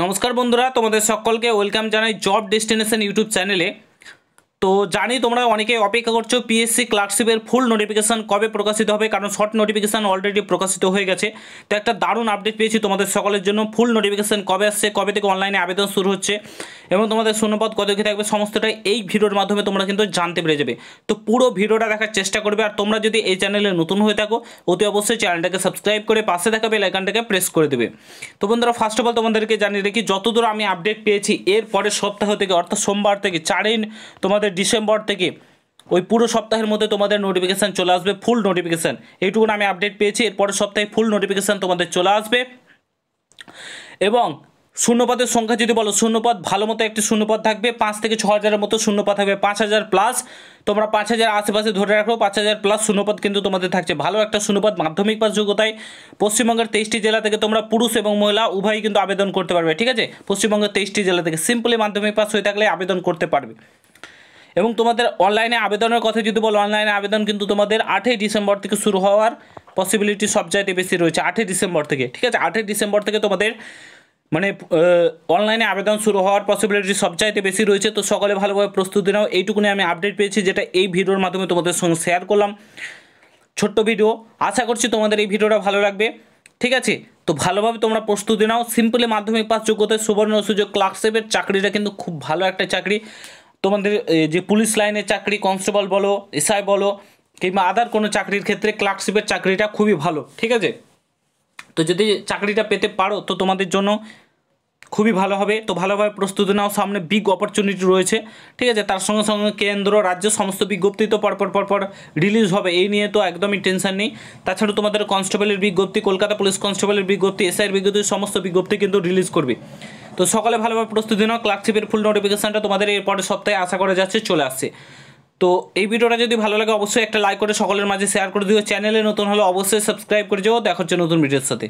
নমস্কার বন্ধুরা তোমাদের সকলকে ওয়েলকাম জানাই জব ডেস্টিনেশন ইউটিউব চ্যানেলে তো জানি তোমরা অনেকে অপেক্ষা করছো পিএসসি ক্লার্কশিপের ফুল নোটিফিকেশান কবে প্রকাশিত হবে কারণ শর্ট নোটিফিকেশান অলরেডি প্রকাশিত হয়ে গেছে তো একটা দারুণ আপডেট পেয়েছি তোমাদের সকলের জন্য ফুল নোটিফিকেশান কবে আসছে কবে থেকে অনলাইনে আবেদন শুরু হচ্ছে এবং তোমাদের শূন্যপদ কত কী থাকবে সমস্তটাই এই ভিডিওর মাধ্যমে তোমরা কিন্তু জানতে পেরে যাবে তো পুরো ভিডিওটা দেখার চেষ্টা করবে আর তোমরা যদি এই চ্যানেলে নতুন হয়ে থাকো অতি অবশ্যই চ্যানেলটাকে সাবস্ক্রাইব করে পাশে দেখাবে লাইকানটাকে প্রেস করে দেবে তো বন্ধুরা ফার্স্ট অফ অল তোমাদেরকে জানিয়ে রেখি যতদূর আমি আপডেট পেয়েছি এর পরের সপ্তাহ থেকে অর্থাৎ সোমবার থেকে চারই তোমাদের ডিসেম্বর থেকে ওই পুরো সপ্তাহের মধ্যে তোমাদের নোটিফিকেশান চলে আসবে ফুল নোটিফিকেশান এইটুকু আমি আপডেট পেয়েছি এরপরের সপ্তাহে ফুল নোটিফিকেশান তোমাদের চলে আসবে এবং শূন্যপদের সংখ্যা যদি বলো শূন্যপদ ভালো মতো একটি শূন্যপদ থাকবে পাঁচ থেকে ছ হাজারের মতো শূন্যপদ থাকবে পাঁচ হাজার প্লাস তোমরা পাঁচ হাজার আশেপাশে ধরে রাখো পাঁচ হাজার প্লাস শূন্যপদ কিন্তু তোমাদের থাকছে ভালো একটা শূন্যপদ মাধ্যমিক পাস যোগ্যতায় পশ্চিমবঙ্গের তেইশটি জেলা থেকে তোমরা পুরুষ এবং মহিলা উভয়ই কিন্তু আবেদন করতে পারবে ঠিক আছে পশ্চিমবঙ্গের তেইশটি জেলা থেকে সিম্পলি মাধ্যমিক পাস হয়ে থাকলে আবেদন করতে পারবে এবং তোমাদের অনলাইনে আবেদনের কথা যদি বলো অনলাইনে আবেদন কিন্তু তোমাদের আটই ডিসেম্বর থেকে শুরু হওয়ার পসিবিলিটি সবচাইতে বেশি রয়েছে আটই ডিসেম্বর থেকে ঠিক আছে আটই ডিসেম্বর থেকে তোমাদের মানে অনলাইনে আবেদন শুরু হওয়ার পসিবিলিটি সবচাইতে বেশি রয়েছে তো সকলে ভালোভাবে প্রস্তুতি নাও এইটুকুনি আমি আপডেট পেয়েছি যেটা এই ভিডিওর মাধ্যমে তোমাদের সঙ্গে শেয়ার করলাম ছোট্ট ভিডিও আশা করছি তোমাদের এই ভিডিওটা ভালো লাগবে ঠিক আছে তো ভালোভাবে তোমরা প্রস্তুতি নাও সিম্পলি মাধ্যমিক পাস যোগ্যতায় সুবর্ণ সুযোগ ক্লার্কশিপের চাকরিটা কিন্তু খুব ভালো একটা চাকরি তোমাদের যে পুলিশ লাইনের চাকরি কনস্টেবল বলো এসআই বলো কিংবা আদার কোনো চাকরির ক্ষেত্রে ক্লার্কশিপের চাকরিটা খুবই ভালো ঠিক আছে তো যদি চাকরিটা পেতে পারো তো তোমাদের জন্য খুবই ভালো হবে তো ভালোভাবে প্রস্তুতি নাও সামনে বিগ অপরচুনিটি রয়েছে ঠিক আছে তার সঙ্গে সঙ্গে কেন্দ্র রাজ্য সমস্ত বিজ্ঞপ্তি তো পরপর পরপর রিলিজ হবে এই নিয়ে তো একদমই টেনশন নেই তাছাড়া তোমাদের কনস্টেবলের বিজ্ঞপ্তি কলকাতা পুলিশ কনস্টেবলের বিজ্ঞপ্তি এসআইয়ের বিজ্ঞপ্তি সমস্ত বিজ্ঞপ্তি কিন্তু রিলিজ করবে তো সকালে ভালোভাবে প্রস্তুতি নাও ক্লার্কশিপের ফুল নোটিফিকেশানটা তোমাদের এরপরের সপ্তাহে আশা করা যাচ্ছে চলে আসছে তো এই ভিডিওটা যদি ভালো লাগে অবশ্যই একটা লাইক করে সকলের মাঝে শেয়ার করে দিও চ্যানেলে নতুন হলে অবশ্যই সাবস্ক্রাইব করে যাও দেখো হচ্ছে নতুন ভিডিওর সাথে